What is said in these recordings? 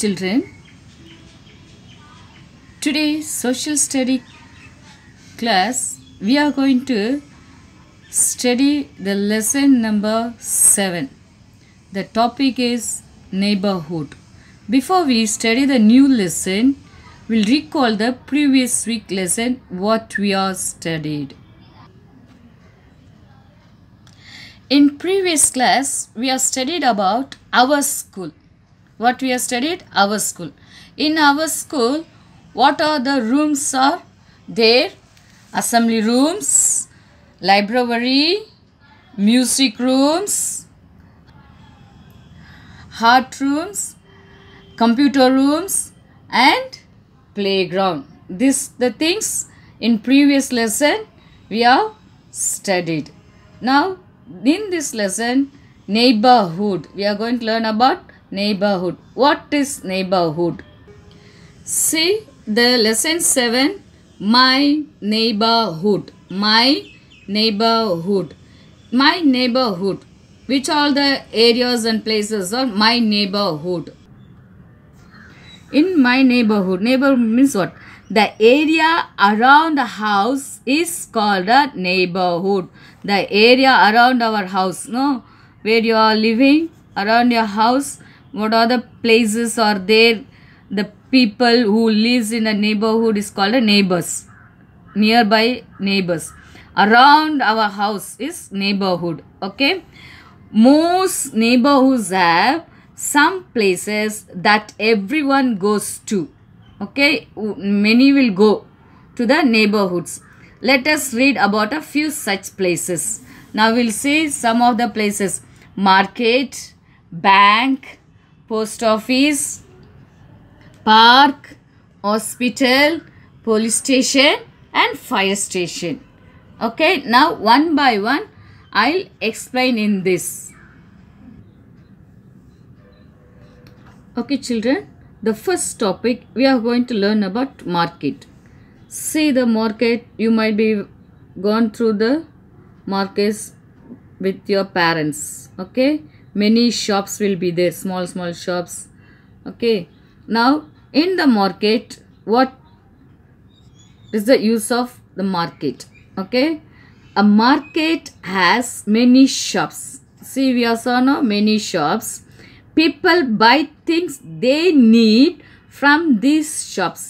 children, today social study class we are going to study the lesson number 7. The topic is neighborhood. Before we study the new lesson, we'll recall the previous week lesson what we are studied. In previous class, we are studied about our school what we have studied our school in our school what are the rooms are there assembly rooms library music rooms art rooms computer rooms and playground this the things in previous lesson we have studied now in this lesson neighborhood we are going to learn about neighborhood. What is neighborhood? See the lesson 7 My neighborhood. My neighborhood. My neighborhood. Which all the areas and places are my neighborhood? In my neighborhood, neighbor means what? The area around the house is called a neighborhood. The area around our house, no? Where you are living, around your house, what are the places are there the people who lives in a neighborhood is called a neighbors nearby neighbors around our house is neighborhood okay most neighborhoods have some places that everyone goes to okay many will go to the neighborhoods let us read about a few such places now we'll see some of the places market bank post office, park, hospital, police station and fire station. Okay, now one by one I'll explain in this. Okay children, the first topic we are going to learn about market. See the market, you might be gone through the markets with your parents. Okay, many shops will be there small small shops okay now in the market what is the use of the market okay a market has many shops see we also know many shops people buy things they need from these shops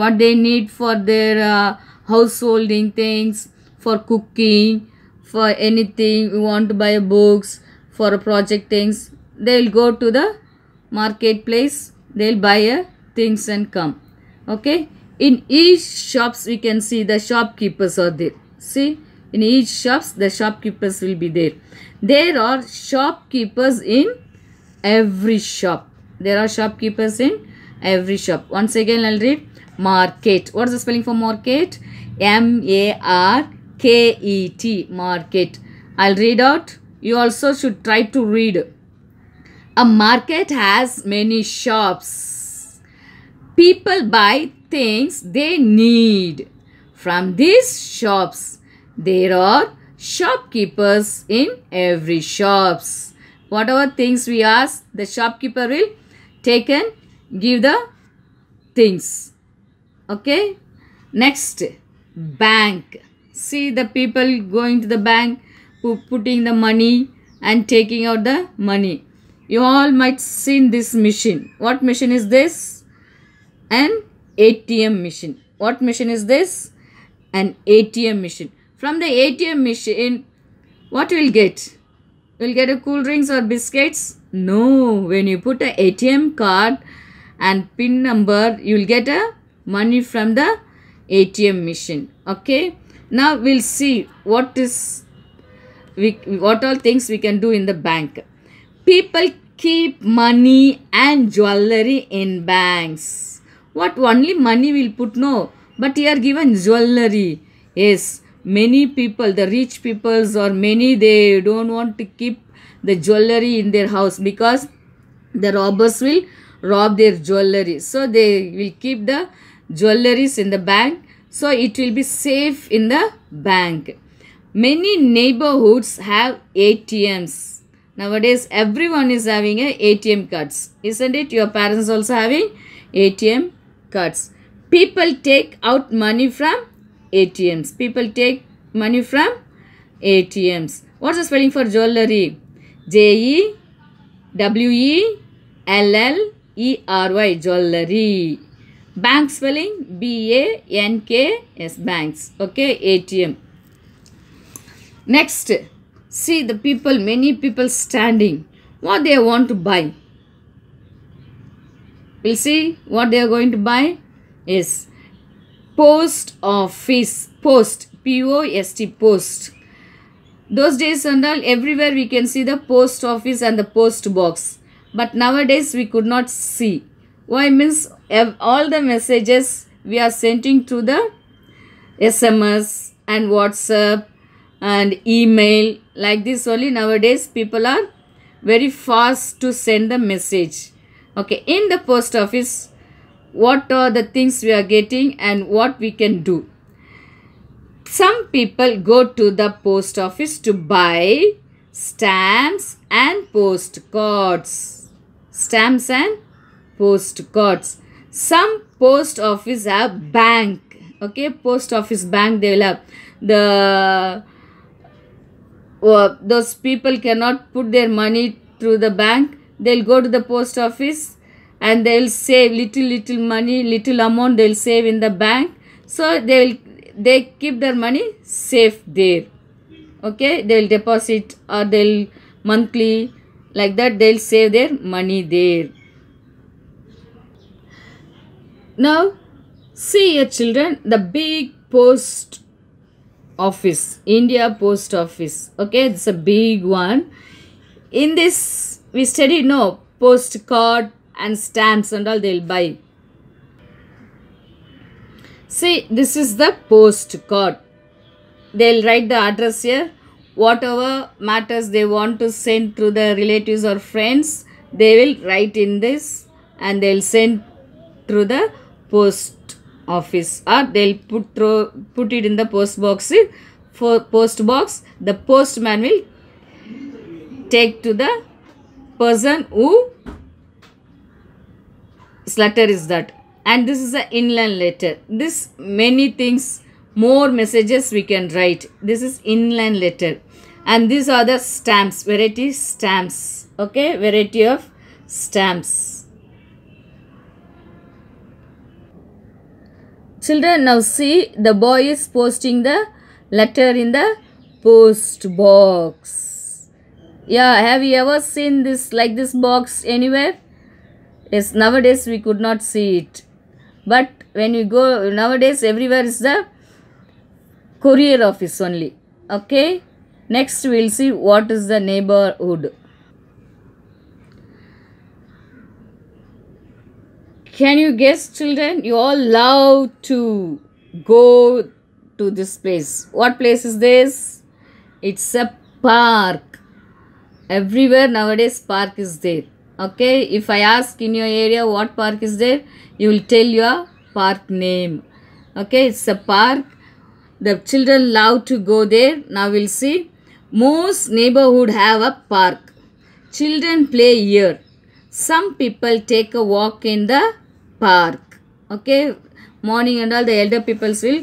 what they need for their uh, householding things for cooking for anything you want to buy books for project things they'll go to the marketplace they'll buy a things and come okay in each shops we can see the shopkeepers are there see in each shops the shopkeepers will be there there are shopkeepers in every shop there are shopkeepers in every shop once again i'll read market what's the spelling for market m a r k e t market i'll read out you also should try to read. A market has many shops. People buy things they need. From these shops, there are shopkeepers in every shops. Whatever things we ask, the shopkeeper will take and give the things. Okay. Next, bank. See the people going to the bank putting the money and taking out the money. You all might seen this machine. What machine is this? An ATM machine. What machine is this? An ATM machine. From the ATM machine, what will get? You'll get a cool drinks or biscuits? No. When you put a ATM card and pin number, you'll get a money from the ATM machine. Okay. Now we'll see what is we what all things we can do in the bank people keep money and jewelry in banks what only money will put no but here given jewelry yes many people the rich peoples or many they don't want to keep the jewelry in their house because the robbers will rob their jewelry so they will keep the jewelries in the bank so it will be safe in the bank Many neighborhoods have ATMs. Nowadays, everyone is having a ATM cards. Isn't it? Your parents also having ATM cards. People take out money from ATMs. People take money from ATMs. What's the spelling for jewelry? J-E-W-E-L-L-E-R-Y. Jewelry. Bank spelling B A N K S banks. Okay, ATM. Next, see the people, many people standing. What they want to buy. We'll see what they are going to buy. is Post office. Post. P-O-S-T. Post. Those days and all, everywhere we can see the post office and the post box. But nowadays we could not see. Why means all the messages we are sending to the SMS and WhatsApp and email like this only nowadays people are very fast to send the message okay in the post office what are the things we are getting and what we can do some people go to the post office to buy stamps and postcards stamps and postcards some post office have bank okay post office bank they will have the well, those people cannot put their money through the bank they'll go to the post office and they'll save little little money little amount they'll save in the bank so they'll they keep their money safe there okay they'll deposit or they'll monthly like that they'll save their money there now see your children the big post office india post office okay it's a big one in this we study no postcard and stamps and all they'll buy see this is the postcard they'll write the address here whatever matters they want to send to the relatives or friends they will write in this and they'll send through the post office or ah, they'll put throw, put it in the post box for post box the postman will take to the person who letter is that and this is an inland letter this many things more messages we can write this is inland letter and these are the stamps variety stamps okay variety of stamps Children, now see the boy is posting the letter in the post box. Yeah, have you ever seen this like this box anywhere? Yes, nowadays we could not see it. But when you go, nowadays everywhere is the courier office only. Okay. Next we will see what is the neighborhood. Can you guess, children? You all love to go to this place. What place is this? It's a park. Everywhere nowadays park is there. Okay, if I ask in your area what park is there, you will tell your park name. Okay, it's a park. The children love to go there. Now we'll see. Most neighborhood have a park. Children play here. Some people take a walk in the park okay morning and all the elder peoples will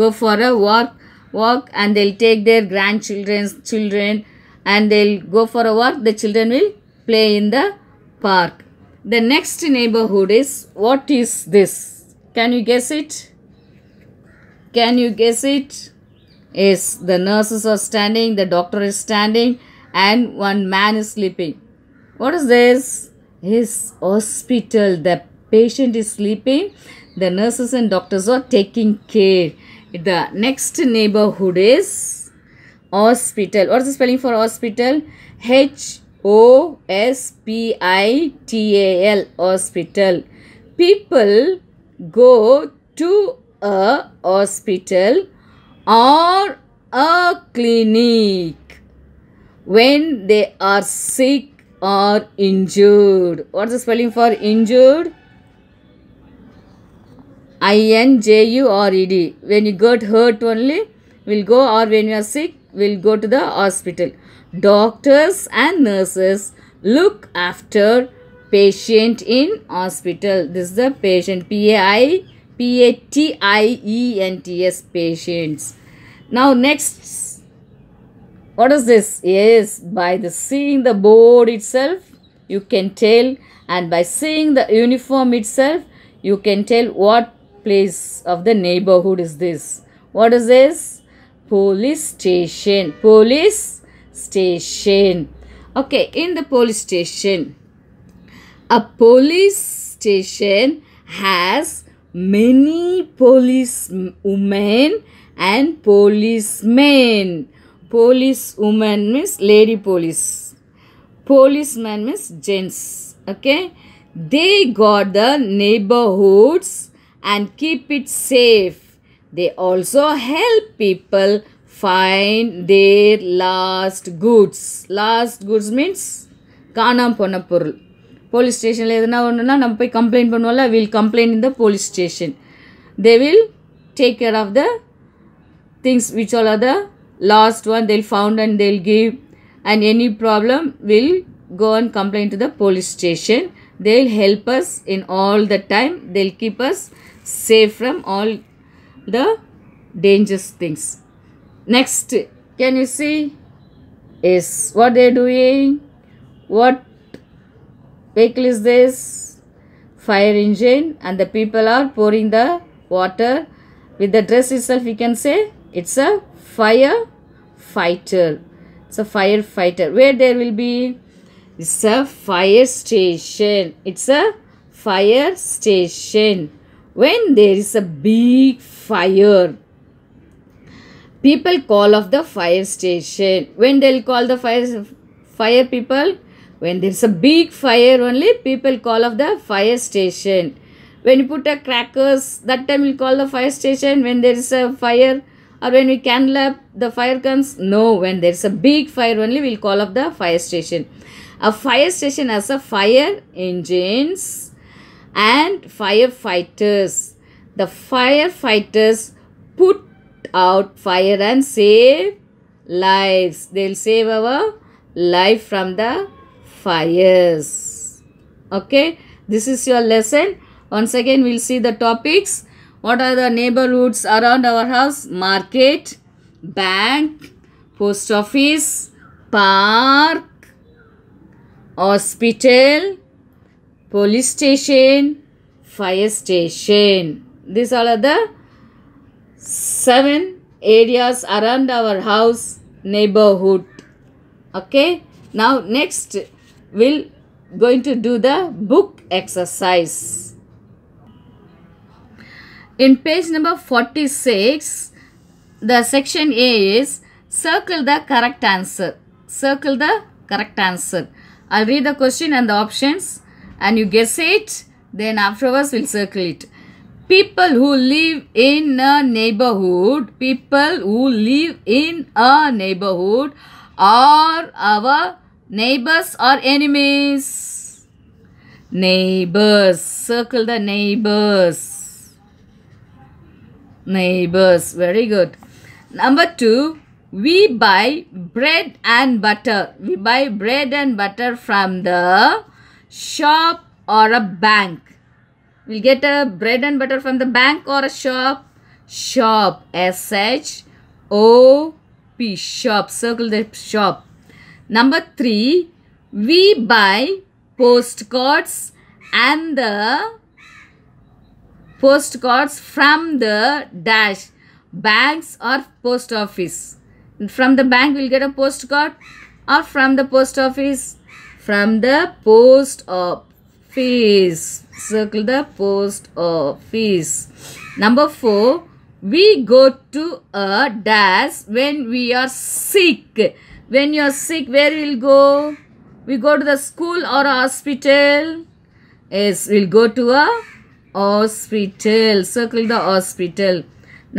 go for a walk walk and they'll take their grandchildren's children and they'll go for a walk the children will play in the park the next neighborhood is what is this can you guess it can you guess it yes the nurses are standing the doctor is standing and one man is sleeping what is this his hospital the patient is sleeping, the nurses and doctors are taking care. The next neighborhood is hospital. What is the spelling for hospital? H O S P I T A L hospital. People go to a hospital or a clinic when they are sick or injured. What's the spelling for injured? I-N-J-U-R-E-D. When you got hurt only, will go or when you are sick, will go to the hospital. Doctors and nurses look after patient in hospital. This is the patient. P-A-I, P-A-T-I-E-N-T-S, patients. Now next, what is this? Yes, by the seeing the board itself, you can tell and by seeing the uniform itself, you can tell what place of the neighborhood is this? What is this? Police station. Police station. Okay, in the police station, a police station has many police women and policemen. Police woman means lady police. Policeman means gents. Okay. They got the neighborhoods and keep it safe. They also help people find their last goods. Last goods means காணாம போன Police station ஸ்டேஷனில் எதுனா ஒன்றுனா நம்ம போய் complaint பண்ணுவோம்ல will complain in the police station. They will take care of the things which all are the last one they'll found and they'll give and any problem will go and complain to the police station they'll help us in all the time they'll keep us safe from all the dangerous things. Next, can you see? Is what they're doing? What vehicle is this? Fire engine and the people are pouring the water. With the dress itself, we can say it's a fire fighter. It's a firefighter. Where there will be? It's a fire station. It's a fire station when there is a big fire people call off the fire station when they'll call the fire fire people when there's a big fire only people call off the fire station when you put a crackers that time we'll call the fire station when there is a fire or when we candle up the fire comes no when there's a big fire only we'll call off the fire station a fire station has a fire engines and firefighters. The firefighters put out fire and save lives. They'll save our life from the fires. Okay, this is your lesson. Once again, we'll see the topics. What are the neighborhoods around our house? Market, bank, post office, park, hospital, police station, fire station. These are the seven areas around our house neighborhood. Okay. Now next we'll going to do the book exercise. In page number 46, the section A is circle the correct answer. Circle the correct answer. I'll read the question and the options and you guess it, then afterwards we'll circle it. People who live in a neighborhood, people who live in a neighborhood are our neighbors or enemies. Neighbors, circle the neighbors. Neighbors, very good. Number two, we buy bread and butter. We buy bread and butter from the shop or a bank. We'll get a bread and butter from the bank or a shop. Shop. S-H-O-P. Shop. Circle the shop. Number three, we buy postcards and the postcards from the dash banks or post office. From the bank, we'll get a postcard or from the post office from the post office. Circle the post office. Number four, we go to a dash when we are sick. When you are sick, where will go? We go to the school or hospital. Yes, we'll go to a hospital. Circle the hospital.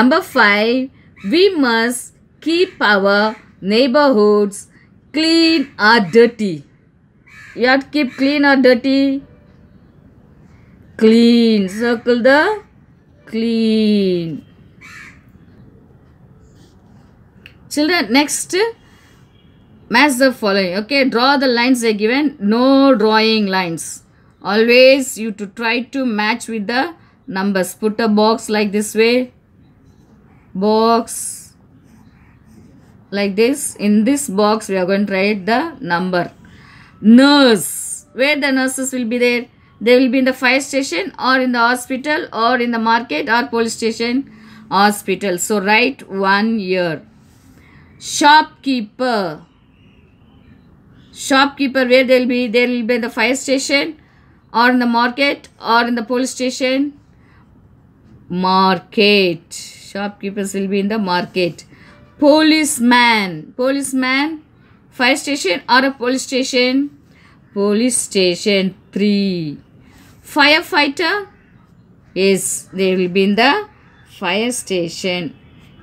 Number five, we must keep our neighborhoods clean or dirty. You have to keep clean or dirty? Clean. Circle the clean. Children, next match the following. Okay, draw the lines they given. No drawing lines. Always you to try to match with the numbers. Put a box like this way. Box like this. In this box we are going to write the number nurse. Where the nurses will be there? They will be in the fire station or in the hospital or in the market or police station hospital. So write one year. Shopkeeper. Shopkeeper where they will be? They will be in the fire station or in the market or in the police station. Market. Shopkeepers will be in the market. Policeman. Policeman fire station or a police station police station 3 firefighter yes they will be in the fire station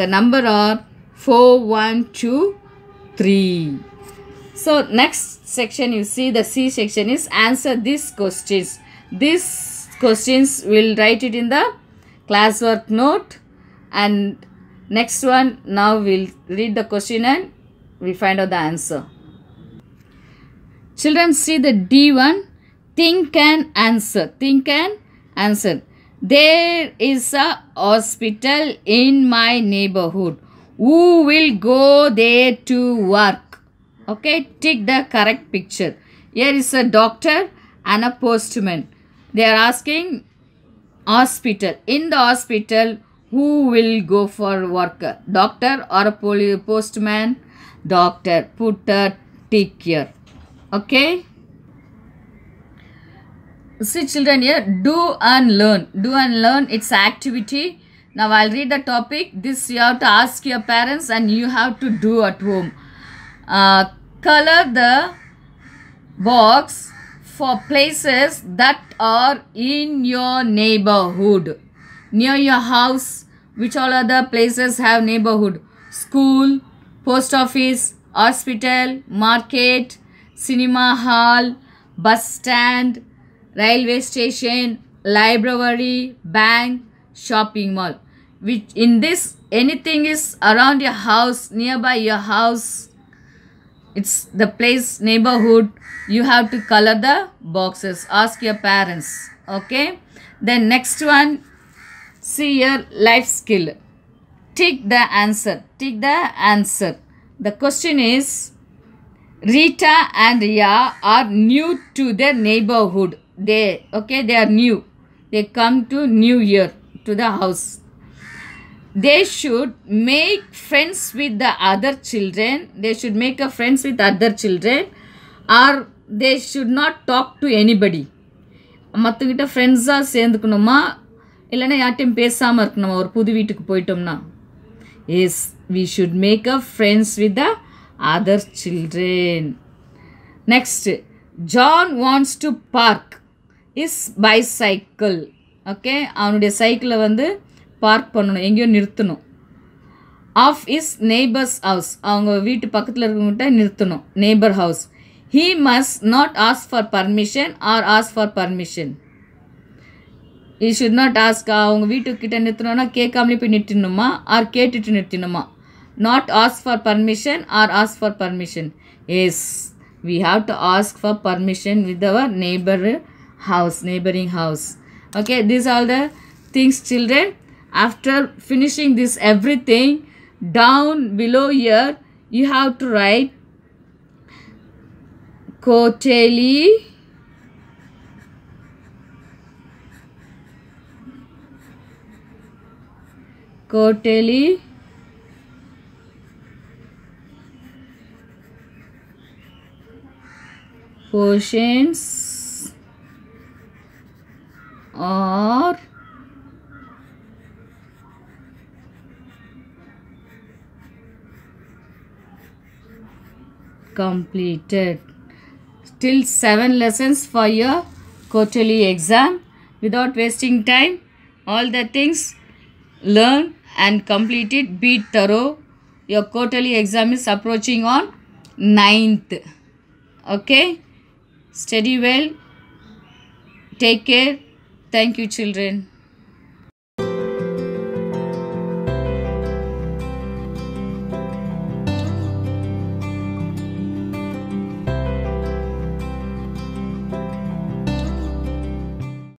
the number are 4123 so next section you see the c section is answer these questions these questions will write it in the classwork note and next one now we'll read the question and we find out the answer. Children see the D1 think and answer. Think and answer. There is a hospital in my neighborhood. Who will go there to work? Okay, take the correct picture. Here is a doctor and a postman. They are asking hospital. In the hospital, who will go for work? Doctor or a postman? doctor putter take care okay see children here do and learn do and learn its activity now i'll read the topic this you have to ask your parents and you have to do at home uh, color the box for places that are in your neighborhood near your house which all other places have neighborhood school post office, hospital, market, cinema hall, bus stand, railway station, library, bank, shopping mall. Which in this anything is around your house, nearby your house, it's the place neighborhood you have to color the boxes ask your parents okay then next one see your life skill Take the answer. Take the answer. The question is Rita and Ya are new to their neighborhood. They okay, they are new. They come to New Year to the house. They should make friends with the other children. They should make a friends with other children or they should not talk to anybody. மற்றவங்கிட்ட ஃப்ரெண்ட்ஸாக சேர்ந்துக்கணுமா இல்லைன்னா யார்கிட்டையும் பேசாமல் இருக்கணுமா ஒரு புது வீட்டுக்கு போயிட்டோம்னா as we should make a friends with the other children. Next, John wants to park his cycle okay அவனுடைய சைக்கிளை வந்து பார்க் பண்ணணும் எங்கேயோ நிறுத்தணும் ஆஃப் இஸ் நெய்பர்ஸ் ஹவுஸ் அவங்க வீட்டு பக்கத்தில் இருக்கவங்ககிட்ட நிறுத்தணும் neighbour house he must not ask for permission or ask for permission you should not ask அவங்க வீட்டுக்கிட்ட நிறுத்தணும்னா கேட்காமலே போய் நிறுத்திடணுமா ஆர் கேட்டுட்டு நிறுத்திடணுமா not ask for permission or ask for permission as we have to ask for permission with our neighbour house neighbouring house okay these are the things children after finishing this everything down below here you have to write கோட்டேலி Koteli portions or completed Still 7 lessons for your quarterly exam without wasting time all the things learn and complete it. Be thorough. Your quarterly exam is approaching on 9th. Okay. Study well. Take care. Thank you children.